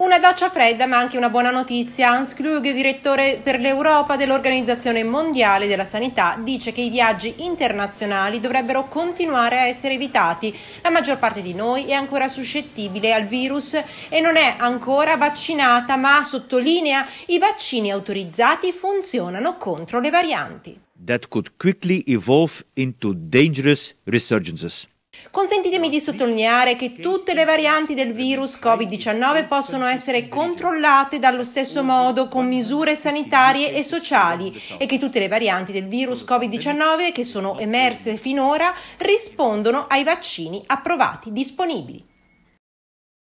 Una doccia fredda ma anche una buona notizia. Hans Klug, direttore per l'Europa dell'Organizzazione Mondiale della Sanità, dice che i viaggi internazionali dovrebbero continuare a essere evitati. La maggior parte di noi è ancora suscettibile al virus e non è ancora vaccinata, ma sottolinea i vaccini autorizzati funzionano contro le varianti. That could quickly evolve into dangerous resurgences. Consentitemi di sottolineare che tutte le varianti del virus Covid-19 possono essere controllate dallo stesso modo con misure sanitarie e sociali e che tutte le varianti del virus Covid-19 che sono emerse finora rispondono ai vaccini approvati disponibili.